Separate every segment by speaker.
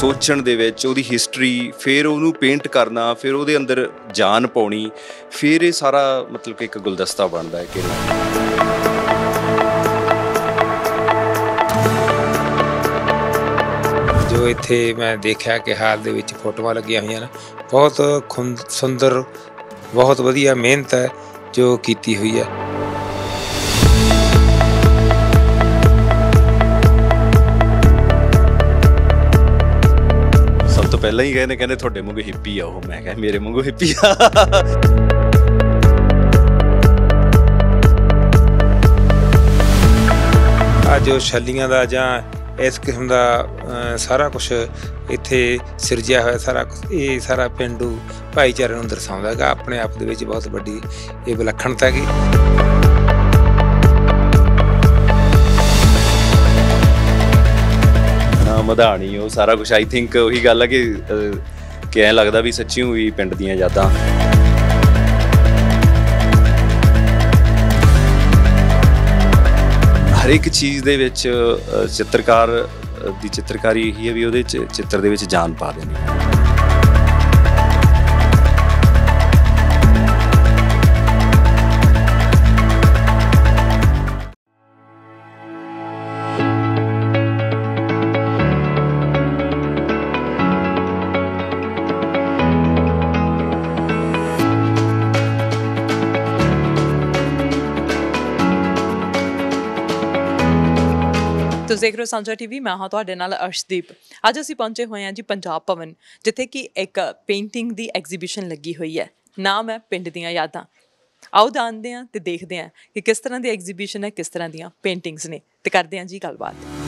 Speaker 1: ਸੋਚਣ ਦੇ ਵਿੱਚ ਉਹਦੀ ਹਿਸਟਰੀ ਫਿਰ ਉਹਨੂੰ ਪੇਂਟ ਕਰਨਾ ਫਿਰ ਉਹਦੇ ਅੰਦਰ ਜਾਨ ਪਾਉਣੀ ਫਿਰ ਇਹ ਸਾਰਾ ਮਤਲਬ ਕਿ ਇੱਕ ਗੁਲਦਸਤਾ ਬਣਦਾ ਹੈ ਕਿ
Speaker 2: ਜੋ ਇੱਥੇ ਮੈਂ ਦੇਖਿਆ ਕਿ ਹਾਲ ਦੇ ਵਿੱਚ ਫੋਟੋਆਂ ਲੱਗੀਆਂ ਹੋਈਆਂ ਨੇ ਬਹੁਤ ਸੁੰਦਰ ਬਹੁਤ ਵਧੀਆ ਮਿਹਨਤ ਹੈ
Speaker 1: ਜੋ ਕੀਤੀ ਹੋਈ ਹੈ ਤੋਂ ਪਹਿਲਾਂ ਹੀ ਕਹਿੰਦੇ ਕਹਿੰਦੇ ਤੁਹਾਡੇ ਵਾਂਗੂ ਹਿੱਪੀ ਆ ਉਹ ਮੈਂ ਕਹਿੰਦਾ ਮੇਰੇ ਵਾਂਗੂ ਹਿੱਪੀ ਆ ਆ ਜੋ ਛੱਲੀਆਂ
Speaker 2: ਦਾ ਜਾਂ ਇਸ ਕਿਸਮ ਦਾ ਸਾਰਾ ਕੁਝ ਇੱਥੇ ਸਿਰਜਿਆ ਹੋਇਆ ਸਾਰਾ ਇਹ ਸਾਰਾ ਪਿੰਡੂ ਭਾਈਚਾਰੇ ਨੂੰ ਦਰਸਾਉਂਦਾ ਹੈਗਾ ਆਪਣੇ ਆਪ ਦੇ ਵਿੱਚ ਬਹੁਤ ਵੱਡੀ ਇਹ
Speaker 1: ਵਿਲੱਖਣਤਾ ਹੈਗੀ ਮਧਾਣੀ ਉਹ ਸਾਰਾ ਕੁਝ ਆਈ ਥਿੰਕ ਉਹੀ ਗੱਲ ਹੈ ਕਿ ਕਿ ਐ ਲੱਗਦਾ ਵੀ ਸੱਚੀ ਹੋਈ ਪਿੰਡ ਦੀਆਂ ਯਾਦਾਂ ਹਰ ਇੱਕ ਚੀਜ਼ ਦੇ ਵਿੱਚ ਚਿੱਤਰਕਾਰ ਦੀ ਚਿੱਤਰਕਾਰੀ ਇਹੀ ਹੈ ਵੀ ਉਹਦੇ ਚ ਚਿੱਤਰ ਦੇ ਵਿੱਚ ਜਾਨ ਪਾ ਦੇਣੀ
Speaker 3: ਤੁਸੀਂ ਦੇਖ ਰਹੇ ਹੋ ਸੰਜਾ ਟੀਵੀ ਮੈਂ ਹਾਂ ਤੁਹਾਡੇ ਨਾਲ ਅਰਸ਼ਦੀਪ ਅੱਜ ਅਸੀਂ ਪਹੁੰਚੇ ਹੋਏ ਹਾਂ ਜੀ ਪੰਜਾਬ ਭਵਨ ਜਿੱਥੇ ਕਿ ਇੱਕ ਪੇਂਟਿੰਗ ਦੀ ਐਗਜ਼ੀਬਿਸ਼ਨ ਲੱਗੀ ਹੋਈ ਹੈ ਨਾਮ ਹੈ ਪਿੰਡ ਦੀਆਂ ਯਾਦਾਂ ਆਓ ਜਾਣਦੇ ਹਾਂ ਤੇ ਦੇਖਦੇ ਹਾਂ ਕਿ ਕਿਸ ਤਰ੍ਹਾਂ ਦੀ ਐਗਜ਼ੀਬਿਸ਼ਨ ਹੈ ਕਿਸ ਤਰ੍ਹਾਂ ਦੀਆਂ ਪੇਂਟਿੰਗਸ ਨੇ ਤੇ ਕਰਦੇ ਹਾਂ ਜੀ ਗੱਲਬਾਤ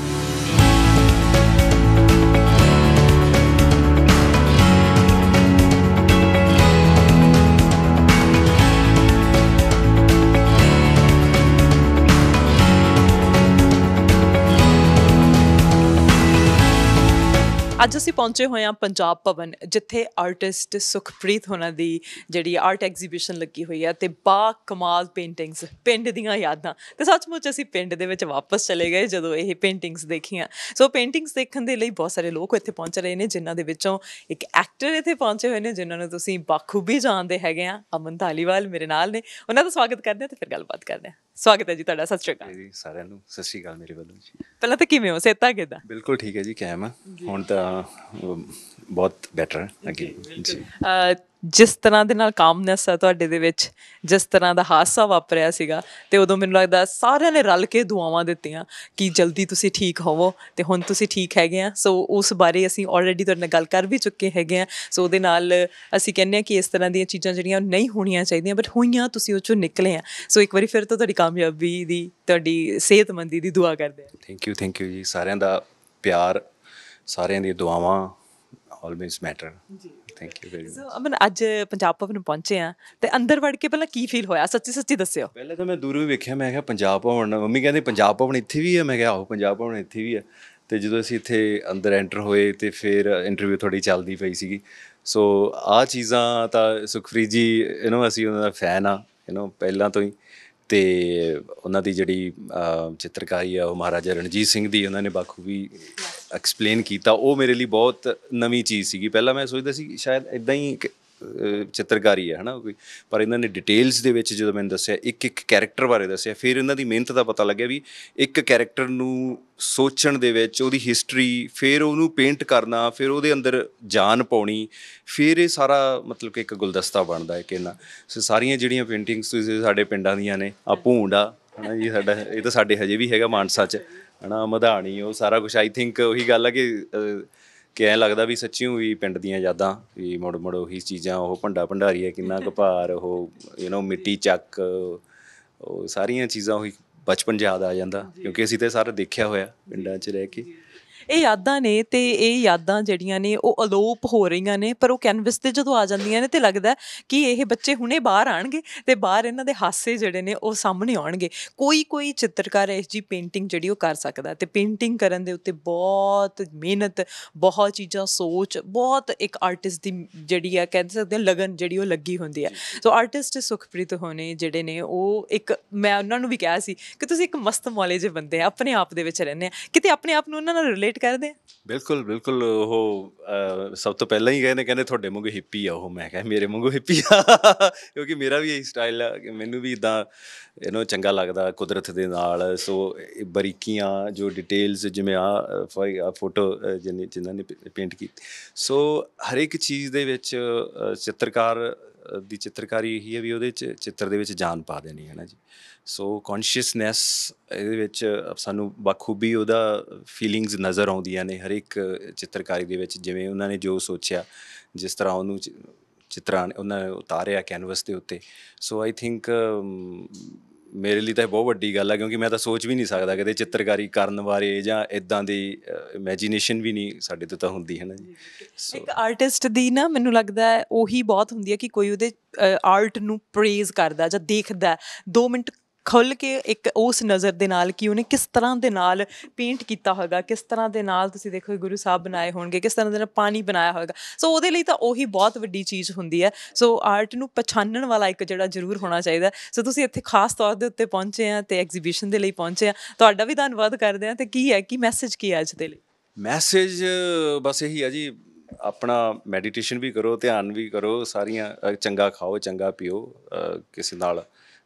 Speaker 3: ਅੱਜ ਅਸੀਂ ਪਹੁੰਚੇ ਹੋਏ ਹਾਂ ਪੰਜਾਬ ਭਵਨ ਜਿੱਥੇ ਆਰਟਿਸਟ ਸੁਖਪ੍ਰੀਤ ਹੋਣਾ ਦੀ ਜਿਹੜੀ ਆਰਟ ਐਗਜ਼ੀਬਿਸ਼ਨ ਲੱਗੀ ਹੋਈ ਹੈ ਤੇ ਬਾ ਕਮਾਲ ਪੇਂਟਿੰਗਸ ਪਿੰਡ ਦੀਆਂ ਯਾਦਾਂ ਤੇ ਸੱਚਮੁੱਚ ਅਸੀਂ ਪਿੰਡ ਦੇ ਵਿੱਚ ਵਾਪਸ ਚਲੇ ਗਏ ਜਦੋਂ ਇਹ ਪੇਂਟਿੰਗਸ ਦੇਖੀਆਂ ਸੋ ਪੇਂਟਿੰਗਸ ਦੇਖਣ ਦੇ ਲਈ ਬਹੁਤ ਸਾਰੇ ਲੋਕ ਇੱਥੇ ਪਹੁੰਚ ਰਹੇ ਨੇ ਜਿਨ੍ਹਾਂ ਦੇ ਵਿੱਚੋਂ ਇੱਕ ਐਕਟਰ ਇੱਥੇ ਪਹੁੰਚੇ ਹੋਏ ਨੇ ਜਿਨ੍ਹਾਂ ਨੂੰ ਤੁਸੀਂ ਬਾਖੂਬੀ ਜਾਣਦੇ ਹੈਗੇ ਆ ਅਮਨ ਧਾਲੀਵਾਲ ਮੇਰੇ ਨਾਲ ਨੇ ਉਹਨਾਂ ਦਾ ਸਵਾਗਤ ਕਰਦੇ ਆ ਤੇ ਫਿਰ ਗੱਲਬਾਤ ਕਰਦੇ ਆ ਸਵਾਗਤ ਹੈ ਜੀ ਤੁਹਾਡਾ ਸਤਿ ਸ਼੍ਰੀ ਅਕਾਲ ਜੀ ਸਾਰਿਆਂ ਨੂੰ ਸਤਿ ਸ਼੍ਰੀ ਅਕਾਲ ਮੇਰੇ ਵੱਲੋਂ ਜੀ ਪਹਿਲਾਂ ਤਾਂ ਕਿਵੇਂ ਹੋ ਸੇਤਾ ਕਿਦਾਂ
Speaker 1: ਬਿਲਕੁਲ ਠੀਕ ਹੈ ਜੀ ਕਾਇਮ ਹੁਣ ਤਾਂ ਬਹੁਤ ਬੈਟਰ
Speaker 3: ਹੈ ਜੀ ਜਿਸ ਤਰ੍ਹਾਂ ਦੇ ਨਾਲ ਕਾਮਨੈਸ ਆ ਤੁਹਾਡੇ ਦੇ ਵਿੱਚ ਜਿਸ ਤਰ੍ਹਾਂ ਦਾ ਹਾਸਾ ਵਾਪਰਿਆ ਸੀਗਾ ਤੇ ਉਦੋਂ ਮੈਨੂੰ ਲੱਗਦਾ ਸਾਰਿਆਂ ਨੇ ਰਲ ਕੇ ਦੁਆਵਾਂ ਦਿੱਤੀਆਂ ਕਿ ਜਲਦੀ ਤੁਸੀਂ ਠੀਕ ਹੋਵੋ ਤੇ ਹੁਣ ਤੁਸੀਂ ਠੀਕ ਹੈਗੇ ਆ ਸੋ ਉਸ ਬਾਰੇ ਅਸੀਂ ਆਲਰੇਡੀ ਤੁਹਾਡੇ ਨਾਲ ਗੱਲ ਕਰ ਵੀ ਚੁੱਕੇ ਹੈਗੇ ਆ ਸੋ ਉਹਦੇ ਨਾਲ ਅਸੀਂ ਕਹਿੰਦੇ ਆ ਕਿ ਇਸ ਤਰ੍ਹਾਂ ਦੀਆਂ ਚੀਜ਼ਾਂ ਜਿਹੜੀਆਂ ਨਹੀਂ ਹੋਣੀਆਂ ਚਾਹੀਦੀਆਂ ਬਟ ਹੋਈਆਂ ਤੁਸੀਂ ਉਹ ਚੋਂ ਨਿਕਲੇ ਆ ਸੋ ਇੱਕ ਵਾਰੀ ਫਿਰ ਤੋਂ ਤੁਹਾਡੀ ਕਾਮਯਾਬੀ ਦੀ ਤੁਹਾਡੀ ਸਿਹਤਮੰਦੀ ਦੀ ਦੁਆ ਕਰਦੇ ਆ
Speaker 1: ਥੈਂਕ ਯੂ ਥੈਂਕ ਯੂ ਜੀ ਸਾਰਿਆਂ ਦਾ ਪਿਆਰ ਸਾਰਿਆਂ ਦੀਆਂ ਦੁਆਵਾਂ ਆਲਵੇਸ ਮੈਟਰ ਜੀ thank you very much so
Speaker 3: Aman ਅੱਜ ਪੰਜਾਬ ਭਵਨ ਪਹੁੰਚੇ ਆ ਤੇ ਅੰਦਰ ਵੜ ਕੇ ਪਹਿਲਾਂ ਕੀ ਫੀਲ ਹੋਇਆ ਸੱਚੀ ਸੱਚੀ ਦੱਸਿਓ ਪਹਿਲਾਂ
Speaker 1: ਤਾਂ ਮੈਂ ਦੂਰੋਂ ਹੀ ਵੇਖਿਆ ਮੈਂ ਕਿਹਾ ਪੰਜਾਬ ਭਵਨ ਮੰਮੀ ਕਹਿੰਦੇ ਪੰਜਾਬ ਭਵਨ ਇੱਥੇ ਵੀ ਹੈ ਮੈਂ ਕਿਹਾ ਆਹੋ ਪੰਜਾਬ ਭਵਨ ਇੱਥੇ ਵੀ ਹੈ ਤੇ ਜਦੋਂ ਅਸੀਂ ਇੱਥੇ ਅੰਦਰ ਐਂਟਰ ਹੋਏ ਤੇ ਫਿਰ ਇੰਟਰਵਿਊ ਥੋੜੀ ਚੱਲਦੀ ਪਈ ਸੀਗੀ ਸੋ ਆ ਚੀਜ਼ਾਂ ਤਾਂ ਸੁਖਫਰੀ ਜੀ ਯੂ نو ਅਸੀਂ ਉਹਨਾਂ ਦਾ ਫੈਨ ਆ ਯੂ نو ਪਹਿਲਾਂ ਤੋਂ ਹੀ ਤੇ ਉਹਨਾਂ ਦੀ ਜਿਹੜੀ ਚਿੱਤਰਕਾਰੀ ਆ ਉਹ ਮਹਾਰਾਜਾ ਰਣਜੀਤ ਸਿੰਘ ਦੀ ਉਹਨਾਂ ਨੇ ਬਾਖੂਬੀ ਐਕਸਪਲੇਨ ਕੀਤਾ ਉਹ ਮੇਰੇ ਲਈ ਬਹੁਤ ਨਵੀਂ ਚੀਜ਼ ਸੀਗੀ ਪਹਿਲਾਂ ਮੈਂ ਸੋਚਦਾ ਸੀ ਸ਼ਾਇਦ ਇਦਾਂ ਹੀ ਚਿੱਤਰਕਾਰੀ ਹੈ ਹਨਾ ਪਰ ਇਹਨਾਂ ਨੇ ਡਿਟੇਲਸ ਦੇ ਵਿੱਚ ਜਦੋਂ ਮੈਨੂੰ ਦੱਸਿਆ ਇੱਕ ਇੱਕ ਕੈਰੈਕਟਰ ਬਾਰੇ ਦੱਸਿਆ ਫਿਰ ਇਹਨਾਂ ਦੀ ਮਿਹਨਤ ਦਾ ਪਤਾ ਲੱਗਿਆ ਵੀ ਇੱਕ ਕੈਰੈਕਟਰ ਨੂੰ ਸੋਚਣ ਦੇ ਵਿੱਚ ਉਹਦੀ ਹਿਸਟਰੀ ਫਿਰ ਉਹਨੂੰ ਪੇਂਟ ਕਰਨਾ ਫਿਰ ਉਹਦੇ ਅੰਦਰ ਜਾਨ ਪਾਉਣੀ ਫਿਰ ਇਹ ਸਾਰਾ ਮਤਲਬ ਕਿ ਇੱਕ ਗੁਲਦਸਤਾ ਬਣਦਾ ਹੈ ਕਿੰਨਾ ਸੋ ਸਾਰੀਆਂ ਜਿਹੜੀਆਂ ਪੇਂਟਿੰਗਸ ਤੁਸੀਂ ਸਾਡੇ ਪਿੰਡਾਂ ਦੀਆਂ ਨੇ ਆ ਭੂੰਡਾ ਹਨਾ ਜੀ ਸਾਡਾ ਇਹ ਤਾਂ ਸਾਡੇ ਹਜੇ ਵੀ ਹੈਗਾ ਮਾਨਸਾ 'ਚ ਹਨਾ ਮਧਾਣੀ ਉਹ ਸਾਰਾ ਕੁਝ ਆਈ ਥਿੰਕ ਉਹੀ ਗੱਲ ਹੈ ਕਿ ਕਿ ਐ ਲੱਗਦਾ ਵੀ ਸੱਚੀ ਵੀ ਪਿੰਡ ਦੀਆਂ ਯਾਦਾਂ ਵੀ ਮੁੜ ਮੁੜ ਉਹੀ ਚੀਜ਼ਾਂ ਉਹ ਭੰਡਾ ਭੰਡਾਰੀ ਹੈ ਕਿੰਨਾ ਘਪਾਰ ਉਹ ਯੂ نو ਮਿੱਟੀ ਚੱਕ ਉਹ ਸਾਰੀਆਂ ਚੀਜ਼ਾਂ ਉਹੀ ਬਚਪਨ ਯਾਦ ਆ ਜਾਂਦਾ ਕਿਉਂਕਿ ਅਸੀਂ ਤੇ ਸਾਰੇ ਦੇਖਿਆ ਹੋਇਆ ਪਿੰਡਾਂ 'ਚ ਰਹਿ ਕੇ
Speaker 3: ਇਹ ਯਾਦਾਂ ਨੇ ਤੇ ਇਹ ਯਾਦਾਂ ਜਿਹੜੀਆਂ ਨੇ ਉਹ ਅਲੋਪ ਹੋ ਰਹੀਆਂ ਨੇ ਪਰ ਉਹ ਕੈਨਵਸ ਤੇ ਜਦੋਂ ਆ ਜਾਂਦੀਆਂ ਨੇ ਤੇ ਲੱਗਦਾ ਕਿ ਇਹ ਬੱਚੇ ਹੁਣੇ ਬਾਹਰ ਆਣਗੇ ਤੇ ਬਾਹਰ ਇਹਨਾਂ ਦੇ ਹਾਸੇ ਜਿਹੜੇ ਨੇ ਉਹ ਸਾਹਮਣੇ ਆਉਣਗੇ ਕੋਈ ਕੋਈ ਚਿੱਤਰਕਾਰ ਇਸ ਜੀ ਪੇਂਟਿੰਗ ਜਿਹੜੀ ਉਹ ਕਰ ਸਕਦਾ ਤੇ ਪੇਂਟਿੰਗ ਕਰਨ ਦੇ ਉੱਤੇ ਬਹੁਤ ਮਿਹਨਤ ਬਹੁਤ ਚੀਜ਼ਾਂ ਸੋਚ ਬਹੁਤ ਇੱਕ ਆਰਟਿਸਟ ਦੀ ਜਿਹੜੀ ਆ ਕਹਿ ਸਕਦੇ ਲਗਨ ਜਿਹੜੀ ਉਹ ਲੱਗੀ ਹੁੰਦੀ ਹੈ ਸੋ ਆਰਟਿਸਟ ਸੁਖਪ੍ਰੀਤ ਹੋਣੇ ਜਿਹੜੇ ਨੇ ਉਹ ਇੱਕ ਮੈਂ ਉਹਨਾਂ ਨੂੰ ਵੀ ਕਿਹਾ ਸੀ ਕਿ ਤੁਸੀਂ ਇੱਕ ਮਸਤ ਮੌਲੇ ਜੇ ਬੰਦੇ ਆ ਆਪਣੇ ਆਪ ਦੇ ਵਿੱਚ ਰਹਿੰਦੇ ਆ ਕਿਤੇ ਆਪਣੇ ਆਪ ਨੂੰ ਉਹਨਾਂ ਨਾਲ ਸੈਲੀਬ੍ਰੇਟ ਕਰਦੇ ਆ
Speaker 1: ਬਿਲਕੁਲ ਬਿਲਕੁਲ ਉਹ ਸਭ ਤੋਂ ਪਹਿਲਾਂ ਹੀ ਕਹਿੰਦੇ ਕਹਿੰਦੇ ਤੁਹਾਡੇ ਵਾਂਗੂ ਹਿੱਪੀ ਆ ਉਹ ਮੈਂ ਕਿਹਾ ਮੇਰੇ ਵਾਂਗੂ ਹਿੱਪੀ ਆ ਕਿਉਂਕਿ ਮੇਰਾ ਵੀ ਇਹੀ ਸਟਾਈਲ ਆ ਕਿ ਮੈਨੂੰ ਵੀ ਇਦਾਂ ਯੂ نو ਚੰਗਾ ਲੱਗਦਾ ਕੁਦਰਤ ਦੇ ਨਾਲ ਸੋ ਬਰੀਕੀਆਂ ਜੋ ਡਿਟੇਲਸ ਜਿਵੇਂ ਆ ਫੋਟੋ ਜਿਨ੍ਹਾਂ ਨੇ ਪੇਂਟ ਕੀਤੀ ਸੋ ਹਰ ਇੱਕ ਚੀਜ਼ ਦੇ ਵਿੱਚ ਚਿੱਤਰਕਾਰ ਦੀ ਚਿੱਤਰਕਾਰੀ ਇਹੀ ਹੈ ਵੀ ਉਹਦੇ ਚ ਚਿੱਤਰ ਦੇ ਵਿੱਚ ਜਾਨ ਪਾ ਦੇਣੀ ਹੈ ਨਾ ਜੀ ਸੋ ਕੌਨਸ਼ੀਅਸਨੈਸ ਇਹਦੇ ਵਿੱਚ ਸਾਨੂੰ ਬਖੂਬੀ ਉਹਦਾ ਫੀਲਿੰਗਸ ਨਜ਼ਰ ਆਉਂਦੀਆਂ ਨੇ ਹਰ ਇੱਕ ਚਿੱਤਰਕਾਰੀ ਦੇ ਵਿੱਚ ਜਿਵੇਂ ਉਹਨਾਂ ਨੇ ਜੋ ਸੋਚਿਆ ਜਿਸ ਤਰ੍ਹਾਂ ਉਹਨੂੰ ਚਿੱਤਰਾਂ ਉਹਨਾਂ ਨੇ ਉਤਾਰਿਆ ਕੈਨਵਸ ਦੇ ਉੱਤੇ ਸੋ ਆਈ ਥਿੰਕ ਮੇਰੇ ਲਈ ਤਾਂ ਇਹ ਬਹੁਤ ਵੱਡੀ ਗੱਲ ਆ ਕਿਉਂਕਿ ਮੈਂ ਤਾਂ ਸੋਚ ਵੀ ਨਹੀਂ ਸਕਦਾ ਕਦੇ ਚਿੱਤਰਕਾਰੀ ਕਰਨ ਬਾਰੇ ਜਾਂ ਇਦਾਂ ਦੀ ਇਮੇਜਿਨੇਸ਼ਨ ਵੀ ਨਹੀਂ ਸਾਡੇ ਤੋਂ ਤਾਂ ਹੁੰਦੀ ਹੈ ਨਾ ਜੀ
Speaker 3: ਇੱਕ ਆਰਟਿਸਟ ਦੀ ਨਾ ਮੈਨੂੰ ਲੱਗਦਾ ਹੈ ਉਹੀ ਬਹੁਤ ਹੁੰਦੀ ਹੈ ਕਿ ਕੋਈ ਉਹਦੇ ਆਰਟ ਨੂੰ ਪ੍ਰੇਜ਼ ਕਰਦਾ ਜਾਂ ਦੇਖਦਾ 2 ਮਿੰਟ ਖੁੱਲ ਕੇ ਇੱਕ ਉਸ ਨਜ਼ਰ ਦੇ ਨਾਲ ਕਿ ਉਹਨੇ ਕਿਸ ਤਰ੍ਹਾਂ ਦੇ ਨਾਲ ਪੇਂਟ ਕੀਤਾ ਹੋਗਾ ਕਿਸ ਤਰ੍ਹਾਂ ਦੇ ਨਾਲ ਤੁਸੀਂ ਦੇਖੋ ਗੁਰੂ ਸਾਹਿਬ ਬਣਾਏ ਹੋਣਗੇ ਕਿਸ ਤਰ੍ਹਾਂ ਦੇ ਨਾਲ ਪਾਣੀ ਬਣਾਇਆ ਹੋਗਾ ਸੋ ਉਹਦੇ ਲਈ ਤਾਂ ਉਹੀ ਬਹੁਤ ਵੱਡੀ ਚੀਜ਼ ਹੁੰਦੀ ਹੈ ਸੋ ਆਰਟ ਨੂੰ ਪਛਾਣਨ ਵਾਲਾ ਇੱਕ ਜਿਹੜਾ ਜ਼ਰੂਰ ਹੋਣਾ ਚਾਹੀਦਾ ਸੋ ਤੁਸੀਂ ਇੱਥੇ ਖਾਸ ਤੌਰ ਦੇ ਉੱਤੇ ਪਹੁੰਚੇ ਆ ਤੇ ਐਗਜ਼ੀਬਿਸ਼ਨ ਦੇ ਲਈ ਪਹੁੰਚੇ ਆ ਤੁਹਾਡਾ ਵੀ ਧੰਨਵਾਦ ਕਰਦੇ ਆ ਤੇ ਕੀ ਹੈ ਕੀ ਮੈਸੇਜ ਕੀ ਹੈ ਅੱਜ ਦੇ ਲਈ
Speaker 1: ਮੈਸੇਜ ਬਸ ਇਹੀ ਹੈ ਜੀ ਆਪਣਾ ਮੈਡੀਟੇਸ਼ਨ ਵੀ ਕਰੋ ਧਿਆਨ ਵੀ ਕਰੋ ਸਾਰੀਆਂ ਚੰਗਾ ਖਾਓ ਚੰਗਾ ਪੀਓ ਕਿਸੇ ਨਾਲ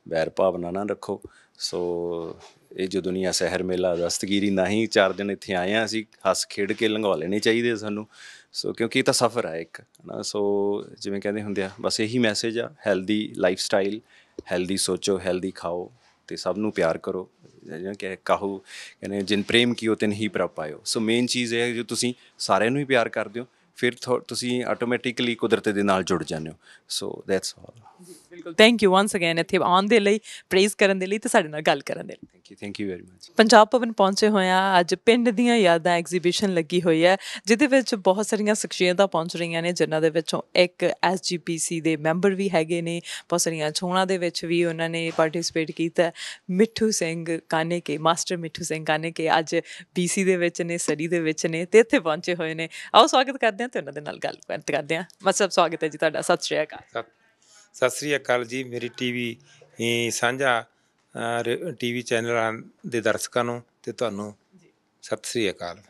Speaker 1: ਵੈਰ ਭਾਵਨਾ ਨਾ ਰੱਖੋ ਸੋ ਇਹ ਜੋ ਦੁਨੀਆ ਸਹਿਰ ਮੇਲਾ ਦਸਤਗੀਰੀ ਨਹੀਂ ਚਾਰ ਦਿਨ ਇੱਥੇ ਆਏ ਆ ਅਸੀਂ ਹੱਸ ਖੇਡ ਕੇ ਲੰਘਾ ਲੈਣੇ ਚਾਹੀਦੇ ਸਾਨੂੰ ਸੋ ਕਿਉਂਕਿ ਇਹ ਤਾਂ ਸਫ਼ਰ ਆ ਇੱਕ ਹਨਾ ਸੋ ਜਿਵੇਂ ਕਹਿੰਦੇ ਹੁੰਦੇ ਆ ਬਸ ਇਹੀ ਮੈਸੇਜ ਆ ਹੈਲਦੀ ਲਾਈਫ ਸਟਾਈਲ ਹੈਲਦੀ ਸੋਚੋ ਹੈਲਦੀ ਖਾਓ ਤੇ ਸਭ ਨੂੰ ਪਿਆਰ ਕਰੋ ਜਿਵੇਂ ਕਿ ਕਹੋ ਕਹਿੰਦੇ ਜਿਨ ਪ੍ਰੇਮ ਕੀਓ ਤਿਨ ਹੀ ਪ੍ਰਾਪਾਇਓ ਸੋ ਮੇਨ ਚੀਜ਼ ਇਹ ਹੈ ਜੋ ਤੁਸੀਂ ਸਾਰਿਆਂ ਨੂੰ ਹੀ ਪਿਆਰ ਕਰਦੇ ਹੋ ਫਿਰ ਤੁਸੀਂ ਆਟੋਮੈਟਿਕਲੀ ਕੁਦਰਤ ਦੇ ਨਾਲ ਜੁੜ ਜਾਂਦੇ ਹੋ ਸੋ ਦੈਟਸ ਆਲ
Speaker 3: ਬਿਲਕੁਲ ਥੈਂਕ ਯੂ ਵਾਂਸ ਅਗੇਨ ਇੱਥੇ ਆਉਣ ਦੇ ਲਈ ਪ੍ਰੇਜ਼ ਕਰਨ ਦੇ ਲਈ ਤੇ ਸਾਡੇ ਨਾਲ ਗੱਲ ਕਰਨ ਦੇ ਲਈ
Speaker 1: thank you thank you very much
Speaker 3: Punjab Bhavan ਪਹੁੰਚੇ ਹੋਇਆ ਅੱਜ ਪਿੰਡ ਦੀਆਂ ਯਾਦਾਂ ਐਗਜ਼ੀਬਿਸ਼ਨ ਲੱਗੀ ਹੋਈ ਹੈ ਜਿਹਦੇ ਵਿੱਚ ਬਹੁਤ ਸਾਰੀਆਂ ਸ਼ਖਸੀਅਤਾਂ ਪਹੁੰਚ ਰਹੀਆਂ ਨੇ ਜਿਨ੍ਹਾਂ ਦੇ ਵਿੱਚੋਂ ਇੱਕ ਐਸਜੀਪੀਸੀ ਦੇ ਮੈਂਬਰ ਵੀ ਹੈਗੇ ਨੇ ਬਹੁਤ ਸਾਰੀਆਂ ਛੋਣਾ ਦੇ ਵਿੱਚ ਵੀ ਉਹਨਾਂ ਨੇ ਪਾਰਟਿਸਿਪੇਟ ਕੀਤਾ ਮਿੱਠੂ ਸਿੰਘ ਕਾਨੇ ਕੇ ਮਾਸਟਰ ਮਿੱਠੂ ਸਿੰਘ ਕਾਨੇ ਕੇ ਅੱਜ ਬੀਸੀ ਦੇ ਵਿੱਚ ਨੇ ਸੜੀ ਦੇ ਵਿੱਚ ਨੇ ਤੇ ਇੱਥੇ ਪਹੁੰਚੇ ਹੋਏ ਨੇ ਆਓ ਸਵਾਗਤ ਕਰਦੇ ਹਾਂ ਤੇ ਉਹਨਾਂ ਦੇ ਨਾਲ ਗੱਲ ਕਰਦੇ ਹਾਂ ਮਤਲਬ ਸਵਾਗਤ ਹੈ ਜੀ ਤੁਹਾਡਾ ਸਤਿ ਸ਼੍ਰੀ ਅਕਾਲ
Speaker 2: ਸਤਿ ਸ੍ਰੀ ਅਕਾਲ ਜੀ ਮੇਰੀ ਟੀਵੀ ਇਹ ਸਾਂਝਾ ਟੀਵੀ ਚੈਨਲ ਦੇ ਦਰਸ਼ਕਾਂ ਨੂੰ ਤੇ ਤੁਹਾਨੂੰ ਸਤਿ ਸ੍ਰੀ ਅਕਾਲ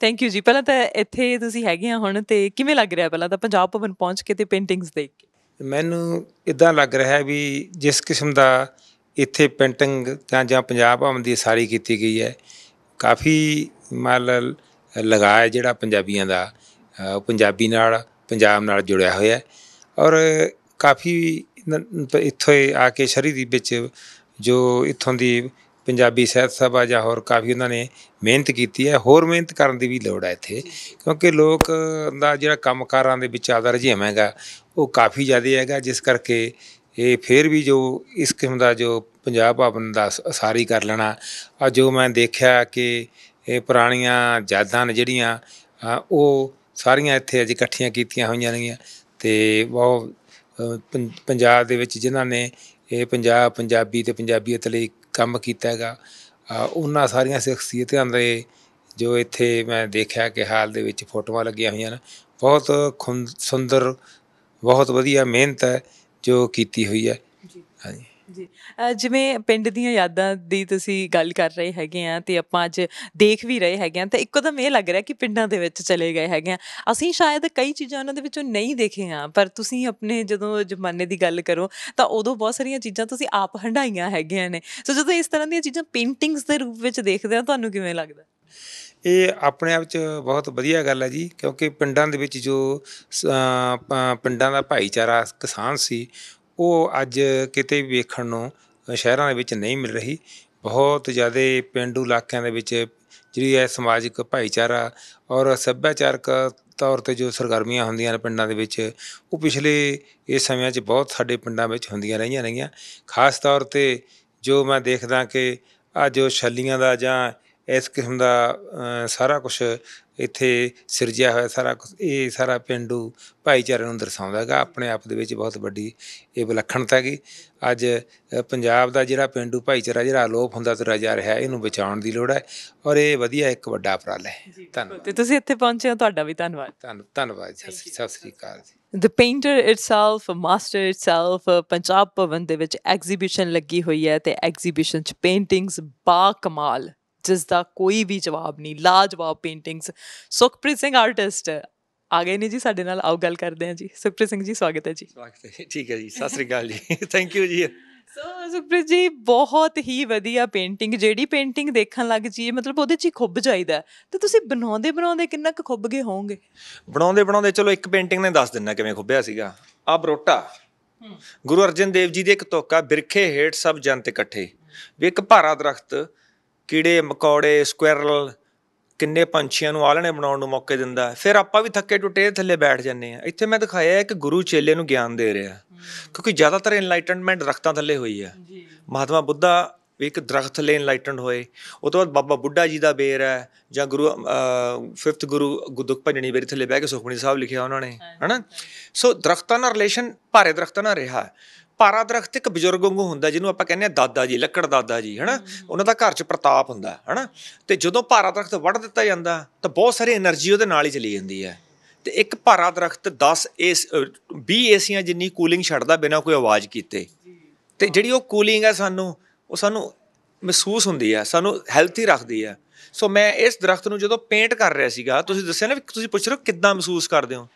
Speaker 3: ਥੈਂਕ ਯੂ ਜੀ ਪਹਿਲਾਂ ਤਾਂ ਇੱਥੇ ਤੁਸੀਂ ਹੈਗੇ ਆ ਹੁਣ ਤੇ ਕਿਵੇਂ ਲੱਗ ਰਿਹਾ ਪਹਿਲਾਂ ਤਾਂ ਪੰਜਾਬ ਭਵਨ ਪਹੁੰਚ ਕੇ ਤੇ ਪੇਂਟਿੰਗਸ ਦੇਖ
Speaker 2: ਕੇ ਮੈਨੂੰ ਇਦਾਂ ਲੱਗ ਰਿਹਾ ਵੀ ਜਿਸ ਕਿਸਮ ਦਾ ਇੱਥੇ ਪੇਂਟਿੰਗ ਜਾਂ ਜਾਂ ਪੰਜਾਬ ਭਵਨ ਦੀ ਸਾਰੀ ਕੀਤੀ ਗਈ ਹੈ ਕਾਫੀ ਮਾਲ ਲਗਾਇਆ ਜਿਹੜਾ ਪੰਜਾਬੀਆਂ ਦਾ ਪੰਜਾਬੀ ਨਾਲ ਪੰਜਾਬ ਨਾਲ ਜੁੜਿਆ ਹੋਇਆ ਔਰ ਕਾਫੀ ਇੱਥੇ ਆ ਕੇ ਸ਼ਹਿਰੀ ਦੀ ਵਿੱਚ ਜੋ ਇੱਥੋਂ ਦੀ ਪੰਜਾਬੀ ਸਹਿਤ ਸਭਾ ਜਾਂ ਹੋਰ ਕਾਫੀ ਉਹਨਾਂ ਨੇ ਮਿਹਨਤ ਕੀਤੀ ਹੈ ਹੋਰ ਮਿਹਨਤ ਕਰਨ ਦੀ ਵੀ ਲੋੜ ਹੈ ਇੱਥੇ ਕਿਉਂਕਿ ਲੋਕ ਦਾ ਜਿਹੜਾ ਕੰਮਕਾਰਾਂ ਦੇ ਵਿੱਚ ਆਦਾ ਰੁਝੇਮ ਹੈਗਾ ਉਹ ਕਾਫੀ ਜ਼ਿਆਦਾ ਹੈਗਾ ਜਿਸ ਕਰਕੇ ਇਹ ਫੇਰ ਵੀ ਜੋ ਇਸ ਕਿਸਮ ਦਾ ਜੋ ਪੰਜਾਬ ਭਵਨ ਦਾ ਸਾਰੀ ਕਰ ਲੈਣਾ ਆ ਜੋ ਮੈਂ ਦੇਖਿਆ ਕਿ ਇਹ ਪੁਰਾਣੀਆਂ ਜਾਦਾਂ ਨੇ ਜਿਹੜੀਆਂ ਉਹ ਸਾਰੀਆਂ ਇੱਥੇ ਅਜ ਇਕੱਠੀਆਂ ਕੀਤੀਆਂ ਹੋਈਆਂ ਨੇ ਤੇ ਬਹੁਤ ਪੰਜਾਬ ਦੇ ਵਿੱਚ ਜਿਨ੍ਹਾਂ ਨੇ ਇਹ ਪੰਜਾਬ ਪੰਜਾਬੀ ਤੇ ਪੰਜਾਬੀਅਤ ਲਈ ਕੰਮ ਕੀਤਾ ਹੈਗਾ ਉਹਨਾਂ ਸਾਰੀਆਂ ਸ਼ਖਸੀਅਤਾਂ ਦੇ ਜੋ ਇੱਥੇ ਮੈਂ ਦੇਖਿਆ ਕਿ ਹਾਲ ਦੇ ਵਿੱਚ ਫੋਟੋਆਂ ਲੱਗੀਆਂ ਹੋਈਆਂ ਨੇ ਬਹੁਤ ਸੁੰਦਰ ਬਹੁਤ ਵਧੀਆ ਮਿਹਨਤ ਹੈ ਜੋ ਕੀਤੀ ਹੋਈ ਹੈ ਜੀ
Speaker 3: ਹਾਂਜੀ ਜੀ ਜਿਵੇਂ ਪਿੰਡ ਦੀਆਂ ਯਾਦਾਂ ਦੀ ਤੁਸੀਂ ਗੱਲ ਕਰ ਰਹੇ ਹੈਗੇ ਆ ਤੇ ਆਪਾਂ ਅੱਜ ਦੇਖ ਵੀ ਰਹੇ ਹੈਗੇ ਆ ਤਾਂ ਇੱਕੋ ਦਮ ਇਹ ਲੱਗ ਰਿਹਾ ਕਿ ਪਿੰਡਾਂ ਦੇ ਵਿੱਚ ਚਲੇ ਗਏ ਹੈਗੇ ਆ ਅਸੀਂ ਸ਼ਾਇਦ ਕਈ ਚੀਜ਼ਾਂ ਉਹਨਾਂ ਦੇ ਵਿੱਚੋਂ ਨਹੀਂ ਦੇਖੇ ਆ ਪਰ ਤੁਸੀਂ ਆਪਣੇ ਜਦੋਂ ਜ਼ਮਾਨੇ ਦੀ ਗੱਲ ਕਰੋ ਤਾਂ ਉਦੋਂ ਬਹੁਤ ਸਾਰੀਆਂ ਚੀਜ਼ਾਂ ਤੁਸੀਂ ਆਪ ਹੰਡਾਈਆਂ ਹੈਗੀਆਂ ਨੇ ਸੋ ਜਦੋਂ ਇਸ ਤਰ੍ਹਾਂ ਦੀਆਂ ਚੀਜ਼ਾਂ ਪੇਂਟਿੰਗਸ ਦੇ ਰੂਪ ਵਿੱਚ ਦੇਖਦੇ ਆ ਤੁਹਾਨੂੰ ਕਿਵੇਂ ਲੱਗਦਾ
Speaker 2: ਇਹ ਆਪਣੇ ਆਪ ਵਿੱਚ ਬਹੁਤ ਵਧੀਆ ਗੱਲ ਹੈ ਜੀ ਕਿਉਂਕਿ ਪਿੰਡਾਂ ਦੇ ਵਿੱਚ ਜੋ ਪਿੰਡਾਂ ਦਾ ਭਾਈਚਾਰਾ ਕਿਸਾਨ ਸੀ ਉਹ ਅੱਜ ਕਿਤੇ ਵੀ ਵੇਖਣ ਨੂੰ ਸ਼ਹਿਰਾਂ ਦੇ ਵਿੱਚ ਨਹੀਂ ਮਿਲ ਰਹੀ ਬਹੁਤ ਜ਼ਿਆਦਾ ਪਿੰਡੂ ਇਲਾਕਿਆਂ ਦੇ ਵਿੱਚ ਜਿਹੜੀ ਹੈ ਸਮਾਜਿਕ ਭਾਈਚਾਰਾ ਔਰ ਸੱਭਿਆਚਾਰਕ ਤੌਰ ਤੇ ਜੋ ਸਰਗਰਮੀਆਂ ਹੁੰਦੀਆਂ ਨੇ ਪਿੰਡਾਂ ਦੇ ਵਿੱਚ ਉਹ ਪਿਛਲੇ ਇਸ ਸਮਿਆਂ 'ਚ ਬਹੁਤ ਸਾਡੇ ਪਿੰਡਾਂ ਵਿੱਚ ਹੁੰਦੀਆਂ ਰਹੀਆਂ ਰਹੀਆਂ ਖਾਸ ਤੌਰ ਤੇ ਜੋ ਮੈਂ ਦੇਖਦਾ ਕਿ ਆ ਜੋ ਛੱਲੀਆਂ ਦਾ ਜਾਂ ਇਸ ਕਿਸਮ ਦਾ ਸਾਰਾ ਕੁਝ ਇੱਥੇ ਸਿਰਜਿਆ ਹੋਇਆ ਸਾਰਾ ਇਹ ਸਾਰਾ ਪਿੰਡੂ ਭਾਈਚਾਰੇ ਨੂੰ ਦਰਸਾਉਂਦਾ ਹੈਗਾ ਆਪਣੇ ਆਪ ਦੇ ਵਿੱਚ ਬਹੁਤ ਵੱਡੀ ਇਹ ਵਿਲੱਖਣਤਾ ਹੈਗੀ ਅੱਜ ਪੰਜਾਬ ਦਾ ਜਿਹੜਾ ਪਿੰਡੂ ਭਾਈਚਾਰਾ ਜਿਹੜਾ ਅਲੋਪ ਹੁੰਦਾ ਤੁਰਿਆ ਜਾ ਰਿਹਾ ਇਹਨੂੰ ਬਚਾਉਣ ਦੀ ਲੋੜ ਹੈ ਔਰ ਇਹ ਵਧੀਆ ਇੱਕ ਵੱਡਾ ਉਪਰਾਲਾ ਹੈ ਧੰਨਵਾਦ
Speaker 3: ਤੇ ਤੁਸੀਂ ਇੱਥੇ ਪਹੁੰਚੇ ਹੋ ਤੁਹਾਡਾ ਵੀ ਧੰਨਵਾਦ ਧੰਨਵਾਦ ਸਤਿ ਸ੍ਰੀ Akal ji itself painter itself master itself Punjab Bhavan ਦੇ ਵਿੱਚ ਐਗਜ਼ੀਬਿਸ਼ਨ ਲੱਗੀ ਹੋਈ ਹੈ ਤੇ ਐਗਜ਼ੀਬਿਸ਼ਨ ਚ ਪੇਂਟਿੰਗਸ ਬਾ ਕਮਾਲ ਜਿਸ ਦਾ ਕੋਈ ਵੀ ਜਵਾਬ ਨਹੀਂ ਲਾਜਵਾਬ ਪੇਂਟਿੰਗਸ ਸੁਖਪ੍ਰੀਤ ਸਿੰਘ ਆਰਟਿਸਟ ਆ ਗਏ ਨੇ ਜੀ ਸਾਡੇ ਨਾਲ ਆਓ ਗੱਲ ਕਰਦੇ ਹਾਂ ਜੀ ਸੁਖਪ੍ਰੀਤ ਸਿੰਘ ਜੀ ਸਵਾਗਤ ਹੈ ਜੀ ਸਵਾਗਤ
Speaker 4: ਹੈ ਠੀਕ ਹੈ ਜੀ ਸਤਿ ਸ੍ਰੀ ਅਕਾਲ ਜੀ ਥੈਂਕ ਯੂ ਜੀ
Speaker 3: ਸੋ ਸੁਖਪ੍ਰੀਤ ਜੀ ਬਹੁਤ ਹੀ ਵਧੀਆ ਪੇਂਟਿੰਗ ਜਿਹੜੀ ਪੇਂਟਿੰਗ ਦੇਖਣ ਲੱਗ ਜੀ ਮਤਲਬ ਉਹਦੇ 'ਚ ਹੀ ਖੁੱਭ ਜਾਈਦਾ ਤੇ ਤੁਸੀਂ ਬਣਾਉਂਦੇ ਬਣਾਉਂਦੇ ਕਿੰਨਾ ਕੁ ਖੁੱਭ ਗਏ ਹੋਵੋਗੇ ਬਣਾਉਂਦੇ ਬਣਾਉਂਦੇ ਚਲੋ ਇੱਕ ਪੇਂਟਿੰਗ ਨੇ ਦੱਸ
Speaker 4: ਦਿੰਨਾ ਕਿਵੇਂ ਖੁੱਭਿਆ ਸੀਗਾ ਆ ਬਰੋਟਾ ਗੁਰੂ ਅਰਜਨ ਦੇਵ ਜੀ ਦੇ ਇੱਕ ਤੋਕਾ ਬਿਰਖੇ ਹੇਠ ਸਭ ਜੰਤ ਇਕੱਠੇ ਵੀ ਇੱਕ ਭਾਰਾ ਦਰਖਤ ਕੀੜੇ ਮਕੌੜੇ ਸਕੁਇਰਲ ਕਿੰਨੇ ਪੰਛੀਆਂ ਨੂੰ ਆਲਣੇ ਬਣਾਉਣ ਨੂੰ ਮੌਕੇ ਦਿੰਦਾ ਫਿਰ ਆਪਾਂ ਵੀ ਥੱਕੇ ਟੁੱਟੇ ਥੱਲੇ ਬੈਠ ਜੰਨੇ ਆ ਇੱਥੇ ਮੈਂ ਦਿਖਾਇਆ ਕਿ ਗੁਰੂ ਚੇਲੇ ਨੂੰ ਗਿਆਨ ਦੇ ਰਿਹਾ ਕਿਉਂਕਿ ਜ਼ਿਆਦਾਤਰ ਇਨਲਾਈਟਨਮੈਂਟ ਰਖਤਾਂ ਥੱਲੇ ਹੋਈ ਆ ਮਹਾਤਮਾ ਬੁੱਧਾ ਵੀ ਇੱਕ ਦਰਖਤ ਥੱਲੇ ਇਨਲਾਈਟਨਡ ਹੋਏ ਉਸ ਤੋਂ ਬਾਅਦ ਬਾਬਾ ਬੁੱਢਾ ਜੀ ਦਾ ਬੇਰ ਹੈ ਜਾਂ ਗੁਰੂ 5th ਗੁਰੂ ਗੁਦੁਕ ਭਜਣੀ ਬੇਰ ਥੱਲੇ ਬਹਿ ਕੇ ਸੁਖਮਨੀ ਸਾਹਿਬ ਲਿਖਿਆ ਉਹਨਾਂ ਨੇ ਹਨਾ ਸੋ ਦਰਖਤਾਂ ਨਾਲ ਰਿਲੇਸ਼ਨ ਭਾਰੇ ਦਰਖਤਾਂ ਨਾਲ ਰਿਹਾ ਪਾਰਾ ਦਰਖਤ ਇੱਕ ਬਜ਼ੁਰਗ ਵਾਂਗੂ ਹੁੰਦਾ ਜਿਹਨੂੰ ਆਪਾਂ ਕਹਿੰਦੇ ਆ ਦਾਦਾ ਜੀ ਲੱਕੜ ਦਾਦਾ ਜੀ ਹਨਾ ਉਹਨਾਂ ਦਾ ਘਰ 'ਚ ਪ੍ਰਤਾਪ ਹੁੰਦਾ ਹਨਾ ਤੇ ਜਦੋਂ ਪਾਰਾ ਦਰਖਤ ਵੱਢ ਦਿੱਤਾ ਜਾਂਦਾ ਤਾਂ ਬਹੁਤ ਸਾਰੀ એનર્ਜੀ ਉਹਦੇ ਨਾਲ ਹੀ ਚਲੀ ਜਾਂਦੀ ਹੈ ਤੇ ਇੱਕ ਪਾਰਾ ਦਰਖਤ 10 ਏਸ 20 ਏਸੀਆਂ ਜਿੰਨੀ ਕੂਲਿੰਗ ਛੱਡਦਾ ਬਿਨਾਂ ਕੋਈ ਆਵਾਜ਼ ਕੀਤੇ ਤੇ ਜਿਹੜੀ ਉਹ ਕੂਲਿੰਗ ਆ ਸਾਨੂੰ ਉਹ ਸਾਨੂੰ ਮਹਿਸੂਸ ਹੁੰਦੀ ਆ ਸਾਨੂੰ ਹੈਲਥੀ ਰੱਖਦੀ ਆ ਸੋ ਮੈਂ ਇਸ ਦਰਖਤ ਨੂੰ ਜਦੋਂ ਪੇਂਟ ਕਰ ਰਿਹਾ ਸੀਗਾ ਤੁਸੀਂ ਦੱਸਿਆ ਨਾ ਤੁਸੀਂ ਪੁੱਛ ਰਹੇ ਹੋ ਕਿੱਦਾਂ ਮਹਿਸੂਸ ਕਰਦੇ ਹੋ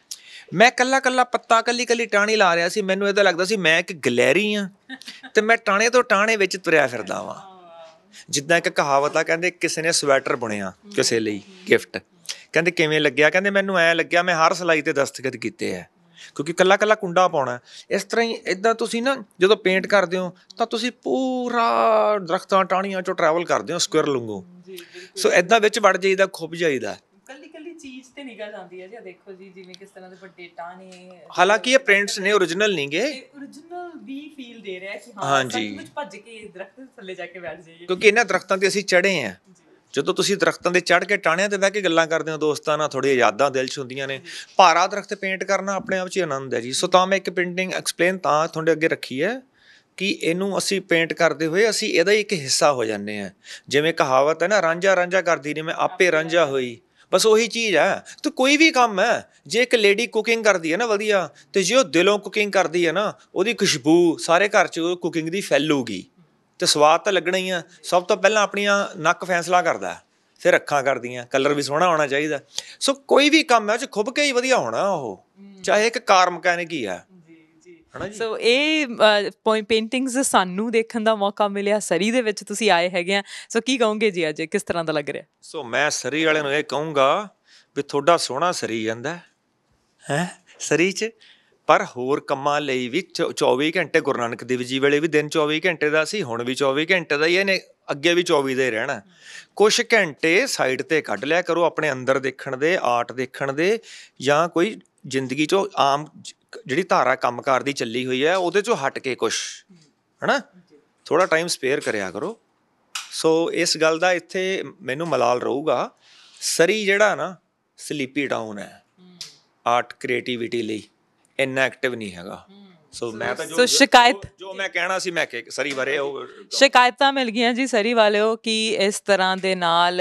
Speaker 4: ਮੈਂ ਕੱਲਾ ਕੱਲਾ ਪੱਤਾ ਕੱਲੀ ਕੱਲੀ ਟਾਣੀ ਲਾ ਰਿਹਾ ਸੀ ਮੈਨੂੰ ਇਹਦਾ ਲੱਗਦਾ ਸੀ ਮੈਂ ਇੱਕ ਗਲੈਰੀ ਆ ਤੇ ਮੈਂ ਟਾਣੇ ਤੋਂ ਟਾਣੇ ਵਿੱਚ ਤੁਰਿਆ ਫਿਰਦਾ ਵਾਂ ਜਿੱਦਾਂ ਇੱਕ ਕਹਾਵਤ ਆ ਕਹਿੰਦੇ ਕਿਸੇ ਨੇ ਸਵੈਟਰ ਬੁਣਿਆ ਕਿਸੇ ਲਈ ਗਿਫਟ ਕਹਿੰਦੇ ਕਿਵੇਂ ਲੱਗਿਆ ਕਹਿੰਦੇ ਮੈਨੂੰ ਐ ਲੱਗਿਆ ਮੈਂ ਹਰ ਸਲਾਈ ਤੇ ਦਸਤਖਤ ਕੀਤੇ ਆ ਕਿਉਂਕਿ ਕੱਲਾ ਕੱਲਾ ਕੁੰਡਾ ਪਾਉਣਾ ਇਸ ਤਰ੍ਹਾਂ ਹੀ ਇਦਾਂ ਤੁਸੀਂ ਨਾ ਜਦੋਂ ਪੇਂਟ ਕਰਦੇ ਹੋ ਤਾਂ ਤੁਸੀਂ ਪੂਰਾ ਦਰਖਤਾਂ ਟਾਣੀਆਂ ਚੋਂ ਟਰੈਵਲ ਕਰਦੇ ਹੋ ਸਕੁਅਰ ਲੰਗੋ ਸੋ ਇਦਾਂ ਵਿੱਚ ਵੜ ਜਾਈਦਾ ਖੁੱਭ ਜਾਈਦਾ
Speaker 3: ਚੀਜ਼ ਤੇ ਨਿਗਾਹ ਜਾਂਦੀ ਹੈ ਜੀ ਆ ਦੇਖੋ ਜੀ ਜਿਵੇਂ ਕਿਸ ਤਰ੍ਹਾਂ ਦੇ ਟਾਂ ਨੇ
Speaker 4: ਹਾਲਾਂਕਿ ਇਹ ਪ੍ਰਿੰਟਸ ਨੇ origignal ਨਹੀਂਗੇ
Speaker 3: origignal ਵੀ ਫੀਲ ਦੇ ਰਿਹਾ ਹੈ ਕਿ ਹਾਂ ਸੱਚ ਵਿੱਚ ਭੱਜ ਕੇ ਦਰਖਤ ਥੱਲੇ ਜਾ ਕੇ ਬੈਠ ਜਾਈਏ
Speaker 4: ਕਿਉਂਕਿ ਇਹਨਾਂ ਦਰਖਤਾਂ ਤੇ ਅਸੀਂ ਚੜੇ ਆ ਜਦੋਂ ਤੁਸੀਂ ਦਰਖਤਾਂ ਦੇ ਚੜ ਕੇ ਟਾਣਿਆਂ ਤੇ ਬਹਿ ਕੇ ਗੱਲਾਂ ਕਰਦੇ ਹੋ ਦੋਸਤਾਂ ਨਾਲ ਥੋੜੀ ਯਾਦਾਂ ਦਿਲ 'ਚ ਹੁੰਦੀਆਂ ਨੇ ਭਾਰਾ ਦਰਖਤ ਪੇਂਟ ਕਰਨਾ ਆਪਣੇ ਆਪ 'ਚ ਆਨੰਦ ਹੈ ਜੀ ਸੋ ਤਾਂ ਮੈਂ ਇੱਕ ਪੇਂਟਿੰਗ ਐਕਸਪਲੇਨ ਤਾਂ ਤੁਹਾਡੇ ਅੱਗੇ ਰੱਖੀ ਹੈ ਕਿ ਇਹਨੂੰ ਅਸੀਂ ਪੇਂਟ ਕਰਦੇ ਹੋਏ ਅਸੀਂ ਇਹਦਾ ਇੱਕ ਹਿੱਸਾ ਹੋ ਜਾਂਦੇ ਆ ਜਿਵੇਂ ਕਹਾਵਤ ਹੈ ਨਾ ਰਾਂਝਾ ਰਾਂਝਾ ਕਰਦੀ ਨਹੀਂ ਮੈਂ ਆਪੇ ਰਾਂਝਾ ਹੋਈ ਬਸ ਉਹੀ ਚੀਜ਼ ਹੈ ਤੇ ਕੋਈ ਵੀ ਕੰਮ ਹੈ ਜੇ ਇੱਕ ਲੇਡੀ ਕੁਕਿੰਗ ਕਰਦੀ ਹੈ ਨਾ ਵਧੀਆ ਤੇ ਜੇ ਉਹ ਦਿਲੋਂ ਕੁਕਿੰਗ ਕਰਦੀ ਹੈ ਨਾ ਉਹਦੀ ਖੁਸ਼ਬੂ ਸਾਰੇ ਘਰ 'ਚ ਕੁਕਿੰਗ ਦੀ ਫੈਲੂਗੀ ਤੇ ਸਵਾਦ ਤਾਂ ਲੱਗਣਾ ਹੀ ਆ ਸਭ ਤੋਂ ਪਹਿਲਾਂ ਆਪਣੀਆਂ ਨੱਕ ਫੈਸਲਾ ਕਰਦਾ ਫਿਰ ਅੱਖਾਂ ਕਰਦੀਆਂ ਕਲਰ ਵੀ ਸੋਹਣਾ ਹੋਣਾ ਚਾਹੀਦਾ ਸੋ ਕੋਈ ਵੀ ਕੰਮ ਹੈ ਉਹ ਚ ਖੁੱਭ ਕੇ ਹੀ ਵਧੀਆ ਹੋਣਾ ਉਹ ਚਾਹੇ ਇੱਕ ਕਾਰ ਮਕੈਨਿਕ ਹੀ ਆ
Speaker 3: ਹਣਾ ਜੀ ਸੋ ਇਹ ਪੇਂਟਿੰਗਸ ਸਾਨੂੰ ਦੇਖਣ ਦਾ ਮੌਕਾ ਮਿਲਿਆ ਸਰੀ ਦੇ ਵਿੱਚ ਤੁਸੀਂ ਆਏ ਹੈਗੇ ਆ ਸੋ ਕੀ ਕਹੋਗੇ ਜੀ ਅੱਜ ਕਿਸ ਤਰ੍ਹਾਂ ਦਾ ਲੱਗ ਰਿਹਾ
Speaker 4: ਸੋ ਮੈਂ ਸਰੀ ਵਾਲਿਆਂ ਨੂੰ ਇਹ ਕਹੂੰਗਾ ਵੀ ਤੁਹਾਡਾ ਸੋਹਣਾ ਸਰੀ ਜਾਂਦਾ ਹੈ ਸਰੀ 'ਚ ਪਰ ਹੋਰ ਕੰਮਾਂ ਲਈ ਵੀ 24 ਘੰਟੇ ਗੁਰੂ ਨਾਨਕ ਦੇਵ ਜੀ ਵੇਲੇ ਵੀ ਦਿਨ 24 ਘੰਟੇ ਦਾ ਸੀ ਹੁਣ ਵੀ 24 ਘੰਟੇ ਦਾ ਹੀ ਇਹਨੇ ਅੱਗੇ ਵੀ 24 ਦਾ ਹੀ ਰਹਿਣਾ ਕੁਝ ਘੰਟੇ ਸਾਈਡ ਤੇ ਕੱਢ ਲਿਆ ਕਰੋ ਆਪਣੇ ਅੰਦਰ ਦੇਖਣ ਦੇ ਆਰਟ ਦੇਖਣ ਦੇ ਜਾਂ ਕੋਈ ਜ਼ਿੰਦਗੀ 'ਚੋਂ ਆਮ ਜਿਹੜੀ ਧਾਰਾ ਕੰਮਕਾਰ ਦੀ ਚੱਲੀ ਹੋਈ ਹੈ ਉਹਦੇ 'ਚੋਂ ਹਟ ਕੇ ਕੁਝ ਹਨਾ ਥੋੜਾ ਟਾਈਮ ਸਪੇਅਰ ਕਰਿਆ ਕਰੋ ਸੋ ਇਸ ਗੱਲ ਦਾ ਇੱਥੇ ਮੈਨੂੰ ਮਲਾਲ ਰਹੂਗਾ ਸਰੀ ਜਿਹੜਾ ਨਾ ਸਲੀਪੀ ਡਾਊਨ ਹੈ ਆਰਟ ਕ੍ਰੀਏਟੀਵਿਟੀ ਲਈ ਇੰਨਾ ਐਕਟਿਵ ਨਹੀਂ ਹੈਗਾ ਸੋ ਮੈਂ ਤਾਂ ਜੋ ਸ਼ਿਕਾਇਤ ਜੋ ਮੈਂ ਕਹਿਣਾ ਸੀ ਮੈਂ ਕਿ ਸਰੀ ਬਾਰੇ
Speaker 3: ਉਹ ਸ਼ਿਕਾਇਤਾਂ ਮਿਲ ਗਈਆਂ ਜੀ ਸਰੀ ਵਾਲਿਓ ਕਿ ਇਸ ਤਰ੍ਹਾਂ ਦੇ ਨਾਲ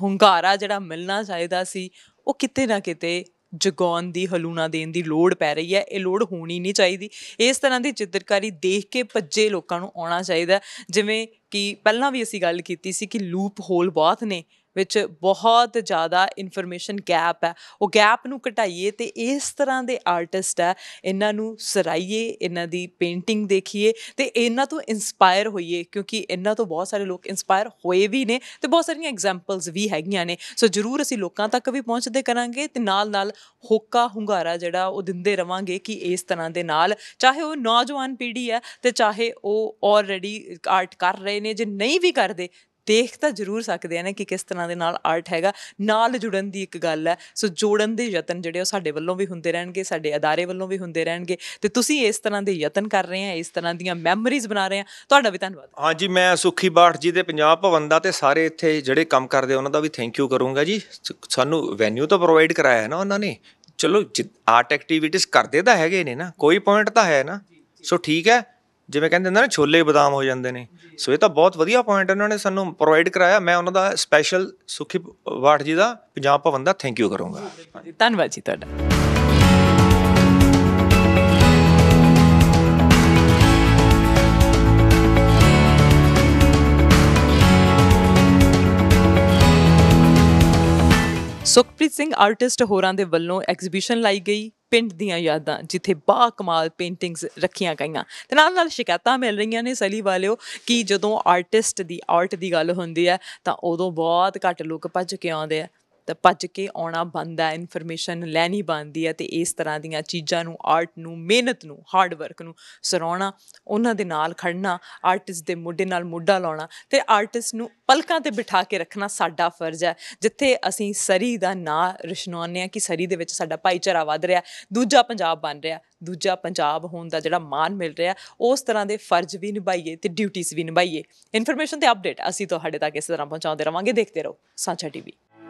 Speaker 3: ਹੁੰਗਾਰਾ ਜਿਹੜਾ ਮਿਲਣਾ ਚਾਹੀਦਾ ਸੀ ਉਹ ਕਿਤੇ ਨਾ ਕਿਤੇ ਜਗਾਉਣ ਦੀ ਹਲੂਣਾ ਦੇਣ ਦੀ ਲੋੜ ਪੈ ਰਹੀ ਹੈ ਇਹ ਲੋੜ ਹੋਣੀ ਨਹੀਂ ਚਾਹੀਦੀ ਇਸ ਤਰ੍ਹਾਂ ਦੀ ਚਿੱਤਰਕਾਰੀ ਦੇਖ ਕੇ ਭੱਜੇ ਲੋਕਾਂ ਨੂੰ ਆਉਣਾ ਚਾਹੀਦਾ ਜਿਵੇਂ ਕਿ ਪਹਿਲਾਂ ਵੀ ਅਸੀਂ ਗੱਲ ਕੀਤੀ ਸੀ ਕਿ ਲੂਪ ਹੋਲ ਬਹੁਤ ਨੇ ਵਿੱਚ ਬਹੁਤ ਜ਼ਿਆਦਾ ਇਨਫੋਰਮੇਸ਼ਨ ਗੈਪ ਹੈ ਉਹ ਗੈਪ ਨੂੰ ਘਟਾਈਏ ਤੇ ਇਸ ਤਰ੍ਹਾਂ ਦੇ ਆਰਟਿਸਟ ਆ ਇਹਨਾਂ ਨੂੰ ਸਰਾਈਏ ਇਹਨਾਂ ਦੀ ਪੇਂਟਿੰਗ ਦੇਖੀਏ ਤੇ ਇਹਨਾਂ ਤੋਂ ਇਨਸਪਾਇਰ ਹੋਈਏ ਕਿਉਂਕਿ ਇਹਨਾਂ ਤੋਂ ਬਹੁਤ ਸਾਰੇ ਲੋਕ ਇਨਸਪਾਇਰ ਹੋਏ ਵੀ ਨੇ ਤੇ ਬਹੁਤ ਸਾਰੀਆਂ ਐਗਜ਼ਾਮਪਲਸ ਵੀ ਹੈਗੀਆਂ ਨੇ ਸੋ ਜਰੂਰ ਅਸੀਂ ਲੋਕਾਂ ਤੱਕ ਵੀ ਪਹੁੰਚਦੇ ਕਰਾਂਗੇ ਤੇ ਨਾਲ ਨਾਲ ਹੋਕਾ ਹੁੰਗਾਰਾ ਜਿਹੜਾ ਉਹ ਦਿੰਦੇ ਰਵਾਂਗੇ ਕਿ ਇਸ ਤਰ੍ਹਾਂ ਦੇ ਨਾਲ ਚਾਹੇ ਉਹ ਨੌਜਵਾਨ ਪੀੜ੍ਹੀ ਹੈ ਤੇ ਚਾਹੇ ਉਹ ਆਲਰੇਡੀ ਆਰਟ ਕਰ ਰਹੇ ਨੇ ਜੇ ਨਹੀਂ ਵੀ ਕਰਦੇ ਦੇਖ ਤਾਂ ਜ਼ਰੂਰ ਸਕਦੇ ਆ ਨਾ ਕਿ ਕਿਸ ਤਰ੍ਹਾਂ ਦੇ ਨਾਲ ਆਰਟ ਹੈਗਾ ਨਾਲ ਜੁੜਨ ਦੀ ਇੱਕ ਗੱਲ ਹੈ ਸੋ ਜੋੜਨ ਦੇ ਯਤਨ ਜਿਹੜੇ ਉਹ ਸਾਡੇ ਵੱਲੋਂ ਵੀ ਹੁੰਦੇ ਰਹਿਣਗੇ ਸਾਡੇ ਅਦਾਰੇ ਵੱਲੋਂ ਵੀ ਹੁੰਦੇ ਰਹਿਣਗੇ ਤੇ ਤੁਸੀਂ ਇਸ ਤਰ੍ਹਾਂ ਦੇ ਯਤਨ ਕਰ ਰਹੇ ਆ ਇਸ ਤਰ੍ਹਾਂ ਦੀਆਂ ਮੈਮਰੀਜ਼ ਬਣਾ ਰਹੇ ਆ ਤੁਹਾਡਾ ਵੀ ਧੰਨਵਾਦ
Speaker 4: ਹਾਂਜੀ ਮੈਂ ਸੁਖੀ ਬਾਠ ਜੀ ਦੇ ਪੰਜਾਬ ਭਵਨ ਦਾ ਤੇ ਸਾਰੇ ਇੱਥੇ ਜਿਹੜੇ ਕੰਮ ਕਰਦੇ ਉਹਨਾਂ ਦਾ ਵੀ ਥੈਂਕ ਯੂ ਕਰੂੰਗਾ ਜੀ ਸਾਨੂੰ ਵੈਨਿਊ ਤਾਂ ਪ੍ਰੋਵਾਈਡ ਕਰਾਇਆ ਹੈ ਨਾ ਉਹਨਾਂ ਨੇ ਚਲੋ ਆਰਟ ਐਕਟੀਵਿਟੀਜ਼ ਕਰਦੇ ਤਾਂ ਹੈਗੇ ਨੇ ਨਾ ਕੋਈ ਪੁਆਇੰਟ ਤਾਂ ਹੈ ਨਾ ਸੋ ਠੀਕ ਹੈ ਜਿਵੇਂ ਕਹਿੰਦੇ ਹੁੰਦੇ ਨੇ ਛੋਲੇ ਬਦਾਮ ਹੋ ਜਾਂਦੇ ਨੇ ਸੋ ਇਹ ਤਾਂ ਬਹੁਤ ਵਧੀਆ ਪੁਆਇੰਟ ਇਹਨਾਂ ਨੇ ਸਾਨੂੰ ਪ੍ਰੋਵਾਈਡ ਕਰਾਇਆ ਮੈਂ ਉਹਨਾਂ ਦਾ ਸਪੈਸ਼ਲ ਸੁਖੀ ਵਾਟ ਜੀ ਦਾ ਪੰਜਾਬ ਭਵਨ ਦਾ ਥੈਂਕ ਯੂ ਕਰੂੰਗਾ
Speaker 3: ਧੰਨਵਾਦ ਜੀ ਤੁਹਾਡਾ ਸੁਖਪ੍ਰੀਤ ਸਿੰਘ ਆਰਟਿਸਟ ਹੋਰਾਂ ਦੇ ਵੱਲੋਂ ਐਗਜ਼ੀਬਿਸ਼ਨ ਲਾਈ ਗਈ ਪਿੰਡ ਦੀਆਂ ਯਾਦਾਂ ਜਿੱਥੇ ਬਾ ਕਮਾਲ ਪੇਂਟਿੰਗਸ ਰੱਖੀਆਂ ਗਈਆਂ ਤੇ ਨਾਲ ਨਾਲ ਸ਼ਿਕਾਇਤਾਂ ਮਿਲ ਰਹੀਆਂ ਨੇ ਸਲੀ ਵਾਲਿਓ ਕਿ ਜਦੋਂ ਆਰਟਿਸਟ ਦੀ ਆਰਟ ਦੀ ਗੱਲ ਹੁੰਦੀ ਹੈ ਤਾਂ ਉਦੋਂ ਬਹੁਤ ਘੱਟ ਲੋਕ ਭੱਜ ਕੇ ਆਉਂਦੇ ਆ ਤਾਂ ਭੱਜ ਕੇ ਆਉਣਾ ਬੰਦਾ ਇਨਫੋਰਮੇਸ਼ਨ ਲੈਣੀ ਬੰਦੀ ਹੈ ਤੇ ਇਸ ਤਰ੍ਹਾਂ ਦੀਆਂ ਚੀਜ਼ਾਂ ਨੂੰ ਆਰਟ ਨੂੰ ਮਿਹਨਤ ਨੂੰ ਹਾਰਡ ਵਰਕ ਨੂੰ ਸਰਾਉਣਾ ਉਹਨਾਂ ਦੇ ਨਾਲ ਖੜਨਾ ਆਰਟਿਸਟ ਦੇ ਮੁੱਢੇ ਨਾਲ ਮੁੱਢਾ ਲਾਉਣਾ ਤੇ ਆਰਟਿਸਟ ਨੂੰ ਪਲਕਾਂ ਤੇ ਬਿਠਾ ਕੇ ਰੱਖਣਾ ਸਾਡਾ ਫਰਜ਼ ਹੈ ਜਿੱਥੇ ਅਸੀਂ ਸਰੀ ਦਾ ਨਾਂ ਰਿਸ਼ਨਾਉਂਦੇ ਆ ਕਿ ਸਰੀ ਦੇ ਵਿੱਚ ਸਾਡਾ ਭਾਈਚਾਰਾ ਵਧ ਰਿਹਾ ਦੂਜਾ ਪੰਜਾਬ ਬਣ ਰਿਹਾ ਦੂਜਾ ਪੰਜਾਬ ਹੋਣ ਦਾ ਜਿਹੜਾ ਮਾਣ ਮਿਲ ਰਿਹਾ ਉਸ ਤਰ੍ਹਾਂ ਦੇ ਫਰਜ਼ ਵੀ ਨਿਭਾਈਏ ਤੇ ਡਿਊਟੀਆਂ ਵੀ ਨਿਭਾਈਏ ਇਨਫੋਰਮੇਸ਼ਨ ਤੇ ਅਪਡੇਟ ਅਸੀਂ ਤੁਹਾਡੇ ਤੱਕ ਇਸੇ ਤਰ੍ਹਾਂ ਪਹੁੰਚਾਉਂਦੇ ਰਵਾਂਗੇ ਦੇਖਦੇ ਰਹੋ ਸਾਚਾ ਟੀਵੀ